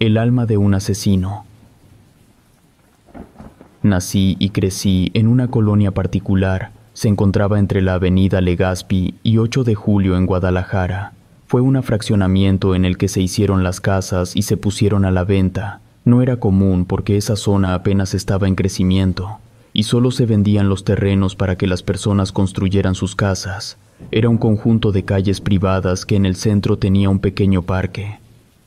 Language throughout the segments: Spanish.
El alma de un asesino. Nací y crecí en una colonia particular. Se encontraba entre la avenida Legazpi y 8 de julio en Guadalajara. Fue un fraccionamiento en el que se hicieron las casas y se pusieron a la venta. No era común porque esa zona apenas estaba en crecimiento y solo se vendían los terrenos para que las personas construyeran sus casas. Era un conjunto de calles privadas que en el centro tenía un pequeño parque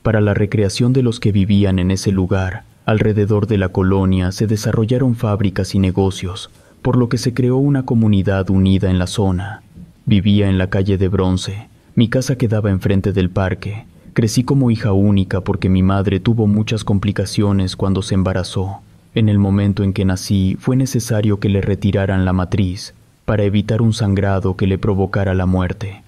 para la recreación de los que vivían en ese lugar. Alrededor de la colonia se desarrollaron fábricas y negocios, por lo que se creó una comunidad unida en la zona. Vivía en la calle de Bronce, mi casa quedaba enfrente del parque. Crecí como hija única porque mi madre tuvo muchas complicaciones cuando se embarazó. En el momento en que nací fue necesario que le retiraran la matriz para evitar un sangrado que le provocara la muerte.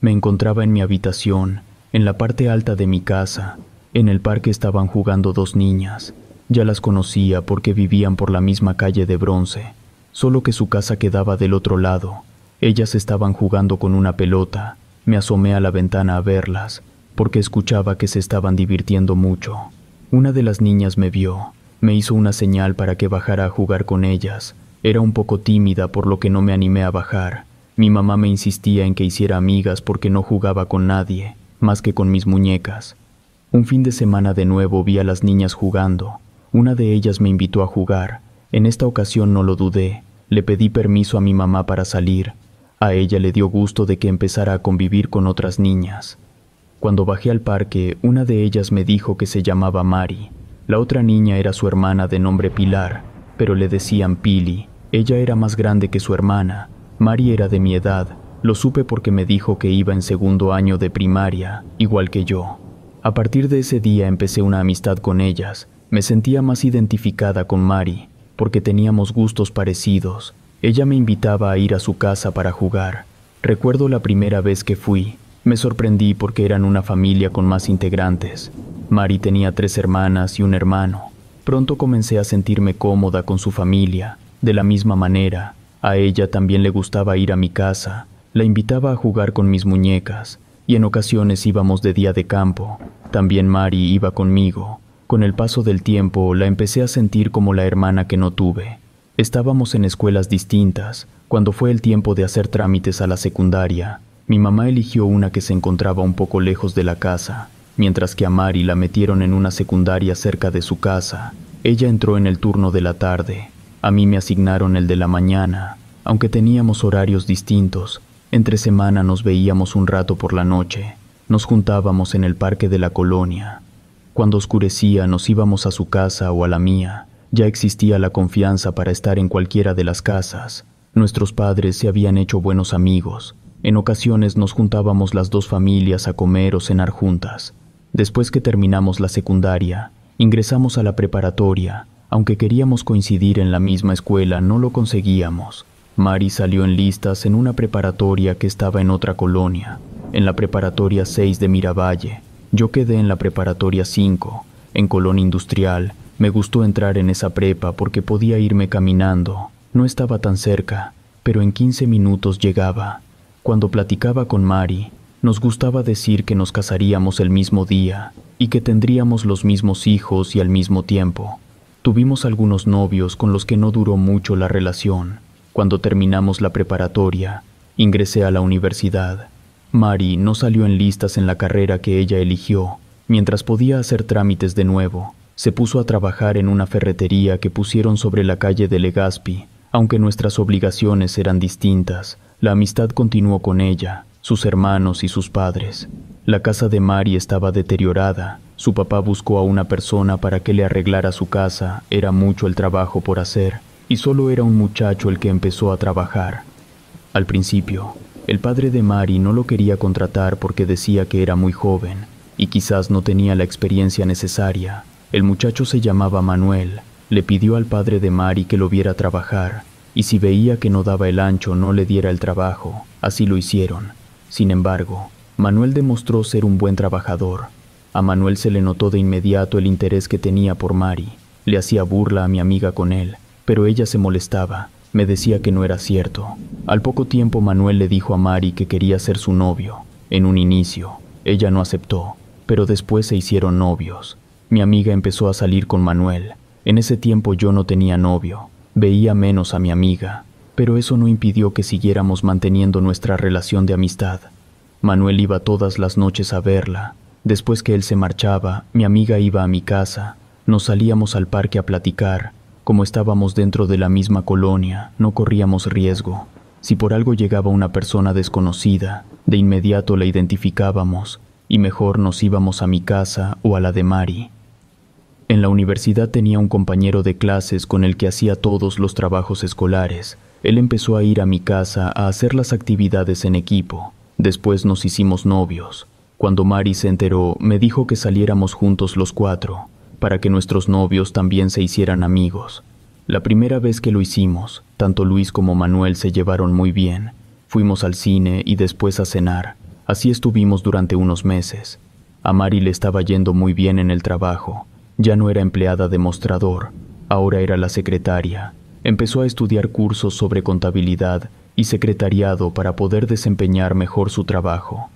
Me encontraba en mi habitación, en la parte alta de mi casa, en el parque estaban jugando dos niñas. Ya las conocía porque vivían por la misma calle de bronce, solo que su casa quedaba del otro lado. Ellas estaban jugando con una pelota. Me asomé a la ventana a verlas, porque escuchaba que se estaban divirtiendo mucho. Una de las niñas me vio, me hizo una señal para que bajara a jugar con ellas. Era un poco tímida por lo que no me animé a bajar. Mi mamá me insistía en que hiciera amigas porque no jugaba con nadie, más que con mis muñecas. Un fin de semana de nuevo vi a las niñas jugando. Una de ellas me invitó a jugar. En esta ocasión no lo dudé. Le pedí permiso a mi mamá para salir. A ella le dio gusto de que empezara a convivir con otras niñas. Cuando bajé al parque, una de ellas me dijo que se llamaba Mari. La otra niña era su hermana de nombre Pilar, pero le decían Pili. Ella era más grande que su hermana. Mari era de mi edad, lo supe porque me dijo que iba en segundo año de primaria, igual que yo. A partir de ese día empecé una amistad con ellas. Me sentía más identificada con Mari, porque teníamos gustos parecidos. Ella me invitaba a ir a su casa para jugar. Recuerdo la primera vez que fui. Me sorprendí porque eran una familia con más integrantes. Mari tenía tres hermanas y un hermano. Pronto comencé a sentirme cómoda con su familia. De la misma manera, a ella también le gustaba ir a mi casa, la invitaba a jugar con mis muñecas, y en ocasiones íbamos de día de campo. También Mari iba conmigo. Con el paso del tiempo la empecé a sentir como la hermana que no tuve. Estábamos en escuelas distintas. Cuando fue el tiempo de hacer trámites a la secundaria, mi mamá eligió una que se encontraba un poco lejos de la casa, mientras que a Mari la metieron en una secundaria cerca de su casa. Ella entró en el turno de la tarde. A mí me asignaron el de la mañana, aunque teníamos horarios distintos, entre semana nos veíamos un rato por la noche, nos juntábamos en el parque de la colonia. Cuando oscurecía nos íbamos a su casa o a la mía, ya existía la confianza para estar en cualquiera de las casas. Nuestros padres se habían hecho buenos amigos. En ocasiones nos juntábamos las dos familias a comer o cenar juntas. Después que terminamos la secundaria, ingresamos a la preparatoria, aunque queríamos coincidir en la misma escuela, no lo conseguíamos. Mari salió en listas en una preparatoria que estaba en otra colonia, en la preparatoria 6 de Miravalle. Yo quedé en la preparatoria 5, en Colonia Industrial. Me gustó entrar en esa prepa porque podía irme caminando. No estaba tan cerca, pero en 15 minutos llegaba. Cuando platicaba con Mari, nos gustaba decir que nos casaríamos el mismo día y que tendríamos los mismos hijos y al mismo tiempo. Tuvimos algunos novios con los que no duró mucho la relación, cuando terminamos la preparatoria, ingresé a la universidad. Mari no salió en listas en la carrera que ella eligió. Mientras podía hacer trámites de nuevo, se puso a trabajar en una ferretería que pusieron sobre la calle de Legazpi. Aunque nuestras obligaciones eran distintas, la amistad continuó con ella, sus hermanos y sus padres. La casa de Mari estaba deteriorada. Su papá buscó a una persona para que le arreglara su casa, era mucho el trabajo por hacer y solo era un muchacho el que empezó a trabajar. Al principio, el padre de Mari no lo quería contratar porque decía que era muy joven y quizás no tenía la experiencia necesaria. El muchacho se llamaba Manuel, le pidió al padre de Mari que lo viera trabajar y si veía que no daba el ancho no le diera el trabajo, así lo hicieron. Sin embargo, Manuel demostró ser un buen trabajador. A Manuel se le notó de inmediato el interés que tenía por Mari, le hacía burla a mi amiga con él, pero ella se molestaba, me decía que no era cierto. Al poco tiempo Manuel le dijo a Mari que quería ser su novio. En un inicio, ella no aceptó, pero después se hicieron novios. Mi amiga empezó a salir con Manuel. En ese tiempo yo no tenía novio, veía menos a mi amiga, pero eso no impidió que siguiéramos manteniendo nuestra relación de amistad. Manuel iba todas las noches a verla. Después que él se marchaba, mi amiga iba a mi casa, nos salíamos al parque a platicar, como estábamos dentro de la misma colonia, no corríamos riesgo. Si por algo llegaba una persona desconocida, de inmediato la identificábamos y mejor nos íbamos a mi casa o a la de Mari. En la universidad tenía un compañero de clases con el que hacía todos los trabajos escolares. Él empezó a ir a mi casa a hacer las actividades en equipo. Después nos hicimos novios. Cuando Mari se enteró, me dijo que saliéramos juntos los cuatro para que nuestros novios también se hicieran amigos. La primera vez que lo hicimos, tanto Luis como Manuel se llevaron muy bien. Fuimos al cine y después a cenar. Así estuvimos durante unos meses. A Mari le estaba yendo muy bien en el trabajo. Ya no era empleada de mostrador, ahora era la secretaria. Empezó a estudiar cursos sobre contabilidad y secretariado para poder desempeñar mejor su trabajo.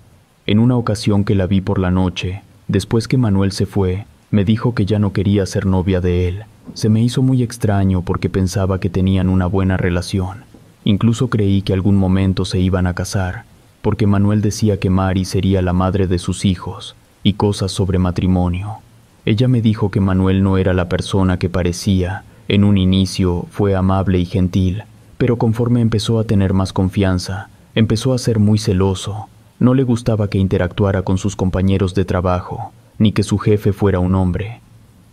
En una ocasión que la vi por la noche, después que Manuel se fue, me dijo que ya no quería ser novia de él. Se me hizo muy extraño porque pensaba que tenían una buena relación. Incluso creí que algún momento se iban a casar, porque Manuel decía que Mari sería la madre de sus hijos y cosas sobre matrimonio. Ella me dijo que Manuel no era la persona que parecía. En un inicio fue amable y gentil, pero conforme empezó a tener más confianza, empezó a ser muy celoso. No le gustaba que interactuara con sus compañeros de trabajo, ni que su jefe fuera un hombre.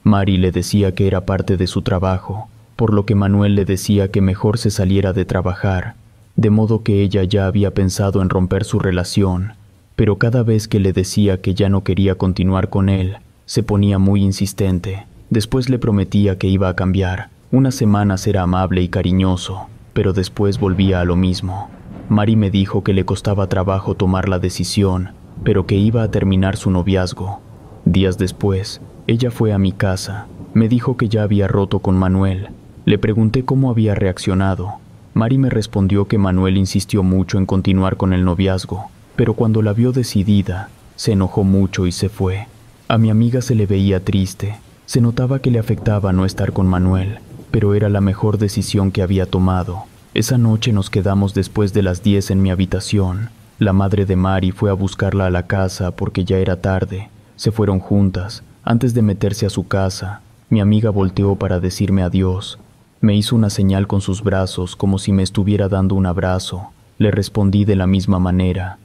Mari le decía que era parte de su trabajo, por lo que Manuel le decía que mejor se saliera de trabajar, de modo que ella ya había pensado en romper su relación, pero cada vez que le decía que ya no quería continuar con él, se ponía muy insistente. Después le prometía que iba a cambiar. Unas semanas era amable y cariñoso, pero después volvía a lo mismo. Mari me dijo que le costaba trabajo tomar la decisión, pero que iba a terminar su noviazgo, Días después, ella fue a mi casa, me dijo que ya había roto con Manuel, le pregunté cómo había reaccionado. Mari me respondió que Manuel insistió mucho en continuar con el noviazgo, pero cuando la vio decidida, se enojó mucho y se fue. A mi amiga se le veía triste, se notaba que le afectaba no estar con Manuel, pero era la mejor decisión que había tomado. Esa noche nos quedamos después de las 10 en mi habitación. La madre de Mari fue a buscarla a la casa porque ya era tarde, se fueron juntas. Antes de meterse a su casa, mi amiga volteó para decirme adiós. Me hizo una señal con sus brazos como si me estuviera dando un abrazo. Le respondí de la misma manera.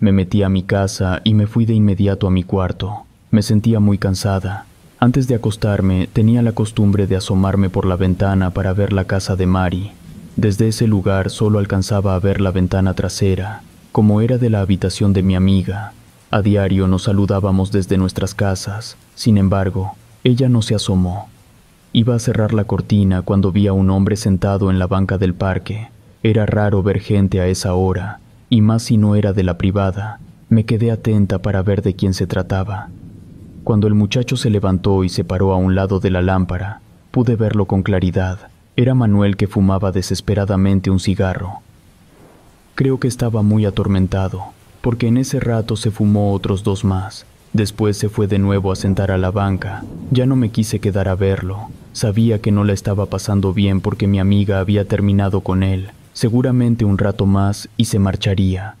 Me metí a mi casa y me fui de inmediato a mi cuarto. Me sentía muy cansada. Antes de acostarme tenía la costumbre de asomarme por la ventana para ver la casa de Mari. Desde ese lugar solo alcanzaba a ver la ventana trasera, como era de la habitación de mi amiga. A diario nos saludábamos desde nuestras casas, sin embargo, ella no se asomó. Iba a cerrar la cortina cuando vi a un hombre sentado en la banca del parque. Era raro ver gente a esa hora, y más si no era de la privada. Me quedé atenta para ver de quién se trataba. Cuando el muchacho se levantó y se paró a un lado de la lámpara, pude verlo con claridad. Era Manuel que fumaba desesperadamente un cigarro. Creo que estaba muy atormentado, porque en ese rato se fumó otros dos más. Después se fue de nuevo a sentar a la banca. Ya no me quise quedar a verlo. Sabía que no la estaba pasando bien porque mi amiga había terminado con él, seguramente un rato más y se marcharía.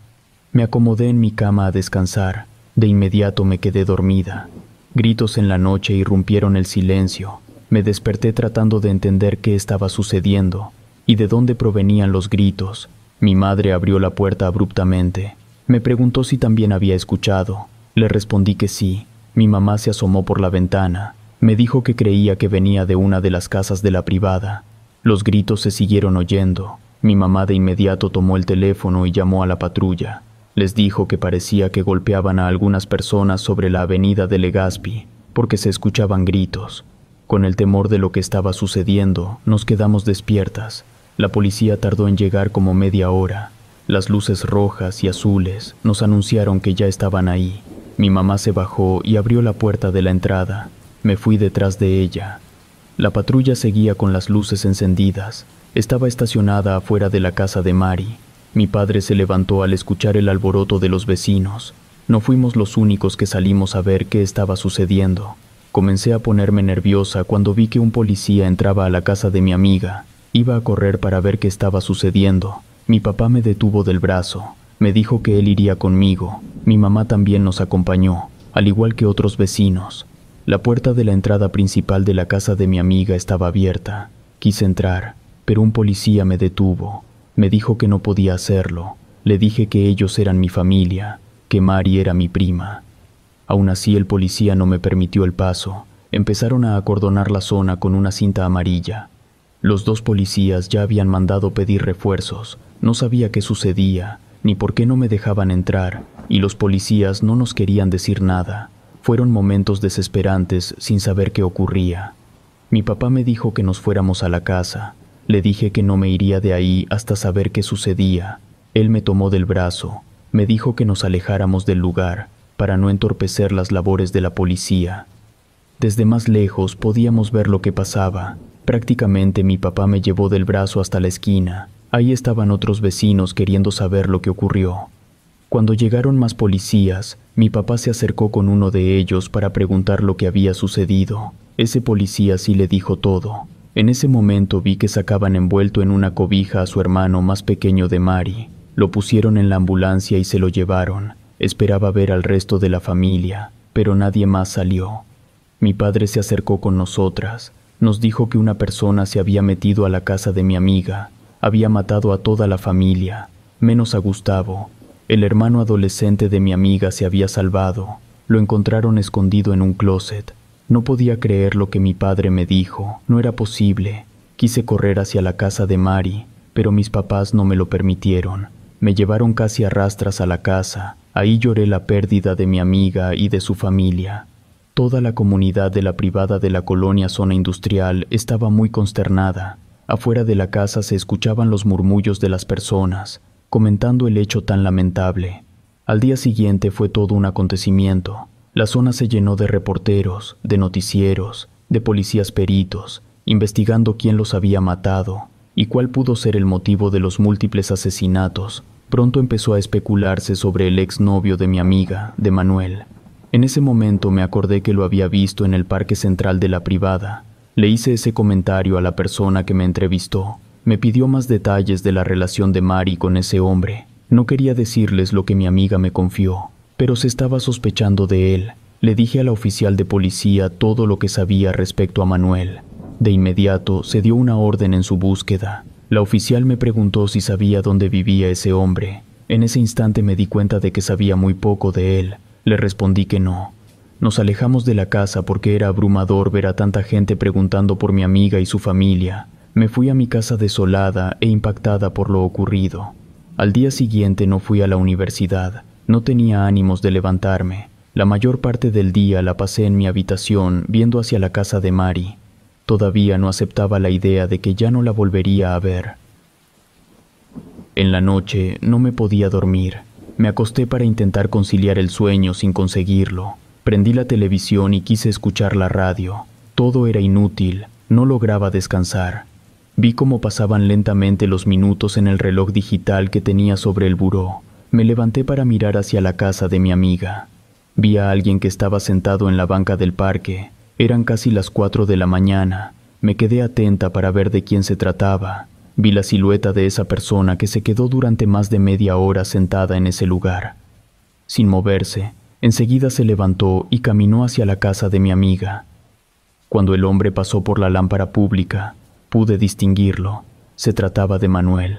Me acomodé en mi cama a descansar. De inmediato me quedé dormida. Gritos en la noche irrumpieron el silencio. Me desperté tratando de entender qué estaba sucediendo y de dónde provenían los gritos. Mi madre abrió la puerta abruptamente. Me preguntó si también había escuchado. Le respondí que sí. Mi mamá se asomó por la ventana. Me dijo que creía que venía de una de las casas de la privada. Los gritos se siguieron oyendo. Mi mamá de inmediato tomó el teléfono y llamó a la patrulla. Les dijo que parecía que golpeaban a algunas personas sobre la avenida de Legazpi, porque se escuchaban gritos. Con el temor de lo que estaba sucediendo, nos quedamos despiertas. La policía tardó en llegar como media hora. Las luces rojas y azules nos anunciaron que ya estaban ahí. Mi mamá se bajó y abrió la puerta de la entrada. Me fui detrás de ella. La patrulla seguía con las luces encendidas. Estaba estacionada afuera de la casa de Mari. Mi padre se levantó al escuchar el alboroto de los vecinos. No fuimos los únicos que salimos a ver qué estaba sucediendo. Comencé a ponerme nerviosa cuando vi que un policía entraba a la casa de mi amiga. Iba a correr para ver qué estaba sucediendo. Mi papá me detuvo del brazo, me dijo que él iría conmigo, mi mamá también nos acompañó, al igual que otros vecinos. La puerta de la entrada principal de la casa de mi amiga estaba abierta. Quise entrar, pero un policía me detuvo. Me dijo que no podía hacerlo. Le dije que ellos eran mi familia, que Mari era mi prima. Aún así el policía no me permitió el paso. Empezaron a acordonar la zona con una cinta amarilla. Los dos policías ya habían mandado pedir refuerzos, no sabía qué sucedía, ni por qué no me dejaban entrar, y los policías no nos querían decir nada. Fueron momentos desesperantes sin saber qué ocurría. Mi papá me dijo que nos fuéramos a la casa. Le dije que no me iría de ahí hasta saber qué sucedía. Él me tomó del brazo, me dijo que nos alejáramos del lugar, para no entorpecer las labores de la policía. Desde más lejos podíamos ver lo que pasaba. Prácticamente mi papá me llevó del brazo hasta la esquina, Ahí estaban otros vecinos queriendo saber lo que ocurrió. Cuando llegaron más policías, mi papá se acercó con uno de ellos para preguntar lo que había sucedido. Ese policía sí le dijo todo. En ese momento vi que sacaban envuelto en una cobija a su hermano más pequeño de Mari. Lo pusieron en la ambulancia y se lo llevaron. Esperaba ver al resto de la familia, pero nadie más salió. Mi padre se acercó con nosotras. Nos dijo que una persona se había metido a la casa de mi amiga había matado a toda la familia, menos a Gustavo. El hermano adolescente de mi amiga se había salvado. Lo encontraron escondido en un closet. No podía creer lo que mi padre me dijo. No era posible. Quise correr hacia la casa de Mari, pero mis papás no me lo permitieron. Me llevaron casi a rastras a la casa. Ahí lloré la pérdida de mi amiga y de su familia. Toda la comunidad de la privada de la colonia zona industrial estaba muy consternada. Afuera de la casa se escuchaban los murmullos de las personas, comentando el hecho tan lamentable. Al día siguiente fue todo un acontecimiento. La zona se llenó de reporteros, de noticieros, de policías peritos, investigando quién los había matado y cuál pudo ser el motivo de los múltiples asesinatos. Pronto empezó a especularse sobre el exnovio de mi amiga, de Manuel. En ese momento me acordé que lo había visto en el parque central de la privada, le hice ese comentario a la persona que me entrevistó. Me pidió más detalles de la relación de Mari con ese hombre. No quería decirles lo que mi amiga me confió, pero se estaba sospechando de él. Le dije a la oficial de policía todo lo que sabía respecto a Manuel. De inmediato se dio una orden en su búsqueda. La oficial me preguntó si sabía dónde vivía ese hombre. En ese instante me di cuenta de que sabía muy poco de él. Le respondí que no, nos alejamos de la casa porque era abrumador ver a tanta gente preguntando por mi amiga y su familia. Me fui a mi casa desolada e impactada por lo ocurrido. Al día siguiente no fui a la universidad, no tenía ánimos de levantarme. La mayor parte del día la pasé en mi habitación viendo hacia la casa de Mari. Todavía no aceptaba la idea de que ya no la volvería a ver. En la noche no me podía dormir. Me acosté para intentar conciliar el sueño sin conseguirlo. Prendí la televisión y quise escuchar la radio. Todo era inútil, no lograba descansar. Vi cómo pasaban lentamente los minutos en el reloj digital que tenía sobre el buró. Me levanté para mirar hacia la casa de mi amiga. Vi a alguien que estaba sentado en la banca del parque. Eran casi las cuatro de la mañana. Me quedé atenta para ver de quién se trataba. Vi la silueta de esa persona que se quedó durante más de media hora sentada en ese lugar. Sin moverse, Enseguida se levantó y caminó hacia la casa de mi amiga. Cuando el hombre pasó por la lámpara pública, pude distinguirlo. Se trataba de Manuel.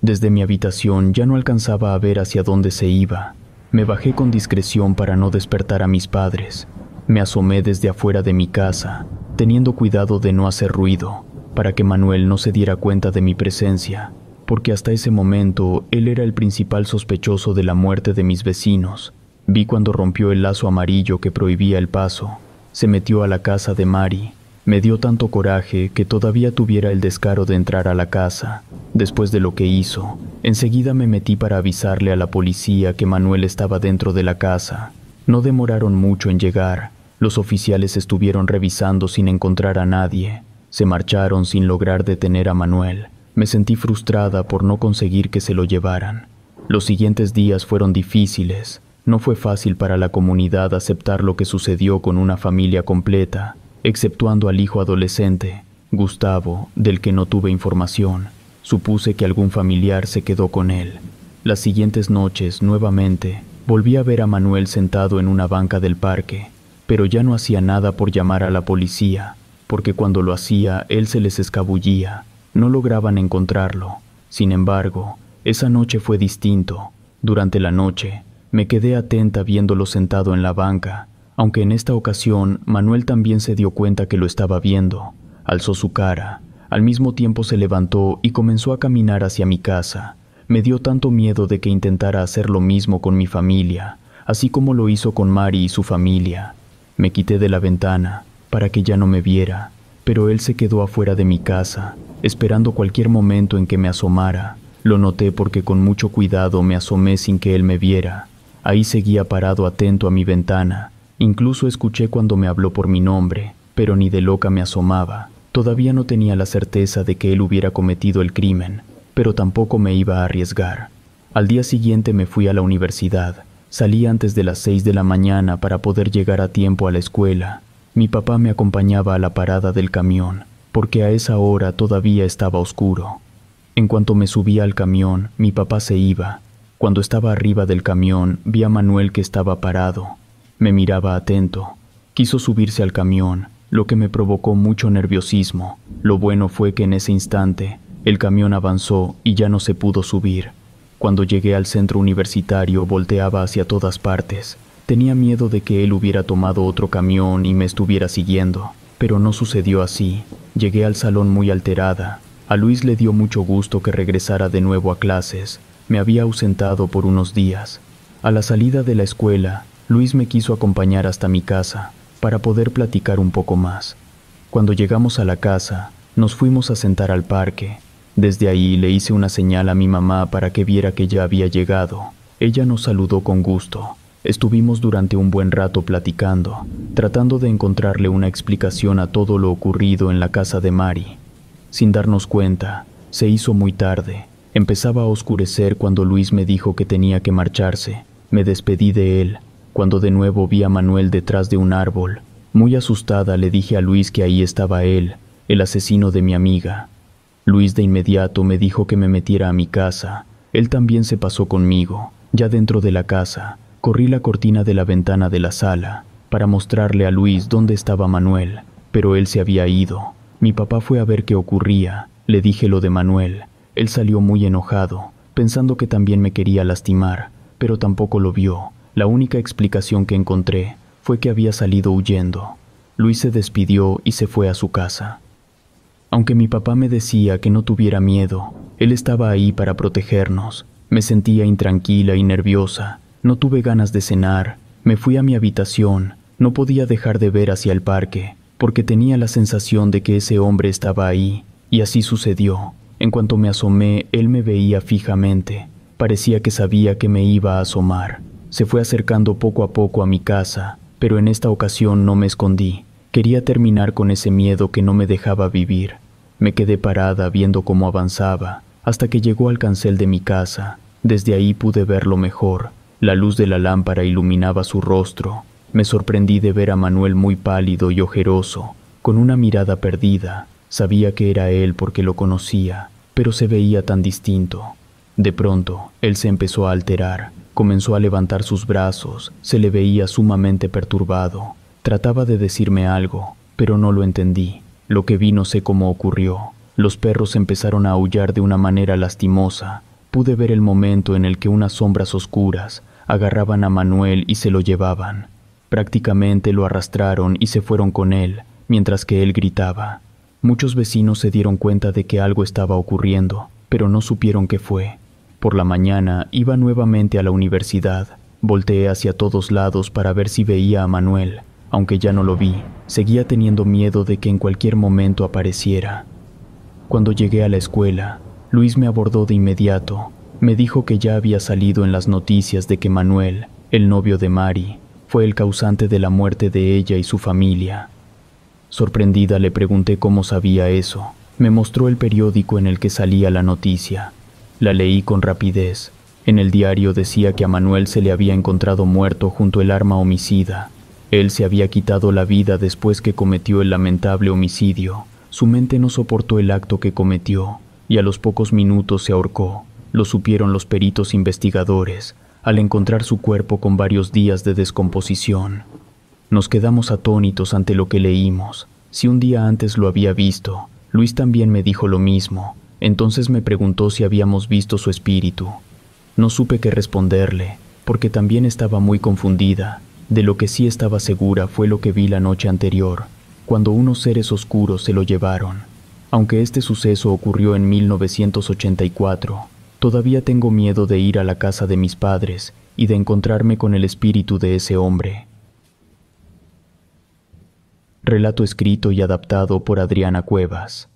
Desde mi habitación ya no alcanzaba a ver hacia dónde se iba. Me bajé con discreción para no despertar a mis padres. Me asomé desde afuera de mi casa, teniendo cuidado de no hacer ruido, para que Manuel no se diera cuenta de mi presencia, porque hasta ese momento él era el principal sospechoso de la muerte de mis vecinos Vi cuando rompió el lazo amarillo que prohibía el paso, se metió a la casa de Mari, me dio tanto coraje que todavía tuviera el descaro de entrar a la casa. Después de lo que hizo, enseguida me metí para avisarle a la policía que Manuel estaba dentro de la casa. No demoraron mucho en llegar. Los oficiales estuvieron revisando sin encontrar a nadie. Se marcharon sin lograr detener a Manuel. Me sentí frustrada por no conseguir que se lo llevaran. Los siguientes días fueron difíciles. No fue fácil para la comunidad aceptar lo que sucedió con una familia completa, exceptuando al hijo adolescente, Gustavo, del que no tuve información. Supuse que algún familiar se quedó con él. Las siguientes noches, nuevamente, volví a ver a Manuel sentado en una banca del parque, pero ya no hacía nada por llamar a la policía, porque cuando lo hacía él se les escabullía, no lograban encontrarlo. Sin embargo, esa noche fue distinto. Durante la noche, me quedé atenta viéndolo sentado en la banca, aunque en esta ocasión Manuel también se dio cuenta que lo estaba viendo, alzó su cara, al mismo tiempo se levantó y comenzó a caminar hacia mi casa. Me dio tanto miedo de que intentara hacer lo mismo con mi familia, así como lo hizo con Mari y su familia. Me quité de la ventana, para que ya no me viera, pero él se quedó afuera de mi casa, esperando cualquier momento en que me asomara. Lo noté porque con mucho cuidado me asomé sin que él me viera. Ahí seguía parado atento a mi ventana. Incluso escuché cuando me habló por mi nombre, pero ni de loca me asomaba. Todavía no tenía la certeza de que él hubiera cometido el crimen, pero tampoco me iba a arriesgar. Al día siguiente me fui a la universidad. Salí antes de las seis de la mañana para poder llegar a tiempo a la escuela. Mi papá me acompañaba a la parada del camión, porque a esa hora todavía estaba oscuro. En cuanto me subía al camión, mi papá se iba, cuando estaba arriba del camión, vi a Manuel que estaba parado. Me miraba atento. Quiso subirse al camión, lo que me provocó mucho nerviosismo. Lo bueno fue que en ese instante, el camión avanzó y ya no se pudo subir. Cuando llegué al centro universitario volteaba hacia todas partes. Tenía miedo de que él hubiera tomado otro camión y me estuviera siguiendo, pero no sucedió así. Llegué al salón muy alterada. A Luis le dio mucho gusto que regresara de nuevo a clases, me había ausentado por unos días. A la salida de la escuela, Luis me quiso acompañar hasta mi casa para poder platicar un poco más. Cuando llegamos a la casa, nos fuimos a sentar al parque. Desde ahí le hice una señal a mi mamá para que viera que ya había llegado. Ella nos saludó con gusto. Estuvimos durante un buen rato platicando, tratando de encontrarle una explicación a todo lo ocurrido en la casa de Mari. Sin darnos cuenta, se hizo muy tarde Empezaba a oscurecer cuando Luis me dijo que tenía que marcharse. Me despedí de él, cuando de nuevo vi a Manuel detrás de un árbol. Muy asustada le dije a Luis que ahí estaba él, el asesino de mi amiga. Luis de inmediato me dijo que me metiera a mi casa. Él también se pasó conmigo. Ya dentro de la casa, corrí la cortina de la ventana de la sala para mostrarle a Luis dónde estaba Manuel, pero él se había ido. Mi papá fue a ver qué ocurría. Le dije lo de Manuel él salió muy enojado, pensando que también me quería lastimar, pero tampoco lo vio. La única explicación que encontré fue que había salido huyendo. Luis se despidió y se fue a su casa. Aunque mi papá me decía que no tuviera miedo, él estaba ahí para protegernos. Me sentía intranquila y nerviosa, no tuve ganas de cenar, me fui a mi habitación, no podía dejar de ver hacia el parque, porque tenía la sensación de que ese hombre estaba ahí, y así sucedió. En cuanto me asomé, él me veía fijamente. Parecía que sabía que me iba a asomar. Se fue acercando poco a poco a mi casa, pero en esta ocasión no me escondí. Quería terminar con ese miedo que no me dejaba vivir. Me quedé parada viendo cómo avanzaba, hasta que llegó al cancel de mi casa. Desde ahí pude verlo mejor. La luz de la lámpara iluminaba su rostro. Me sorprendí de ver a Manuel muy pálido y ojeroso, con una mirada perdida. Sabía que era él porque lo conocía, pero se veía tan distinto. De pronto, él se empezó a alterar, comenzó a levantar sus brazos, se le veía sumamente perturbado. Trataba de decirme algo, pero no lo entendí. Lo que vi no sé cómo ocurrió. Los perros empezaron a aullar de una manera lastimosa. Pude ver el momento en el que unas sombras oscuras agarraban a Manuel y se lo llevaban. Prácticamente lo arrastraron y se fueron con él, mientras que él gritaba. Muchos vecinos se dieron cuenta de que algo estaba ocurriendo, pero no supieron qué fue. Por la mañana iba nuevamente a la universidad. Volteé hacia todos lados para ver si veía a Manuel, aunque ya no lo vi. Seguía teniendo miedo de que en cualquier momento apareciera. Cuando llegué a la escuela, Luis me abordó de inmediato. Me dijo que ya había salido en las noticias de que Manuel, el novio de Mari, fue el causante de la muerte de ella y su familia. Sorprendida le pregunté cómo sabía eso. Me mostró el periódico en el que salía la noticia. La leí con rapidez. En el diario decía que a Manuel se le había encontrado muerto junto al arma homicida. Él se había quitado la vida después que cometió el lamentable homicidio. Su mente no soportó el acto que cometió y a los pocos minutos se ahorcó. Lo supieron los peritos investigadores al encontrar su cuerpo con varios días de descomposición. Nos quedamos atónitos ante lo que leímos. Si un día antes lo había visto, Luis también me dijo lo mismo. Entonces me preguntó si habíamos visto su espíritu. No supe qué responderle, porque también estaba muy confundida. De lo que sí estaba segura fue lo que vi la noche anterior, cuando unos seres oscuros se lo llevaron. Aunque este suceso ocurrió en 1984, todavía tengo miedo de ir a la casa de mis padres y de encontrarme con el espíritu de ese hombre relato escrito y adaptado por Adriana Cuevas.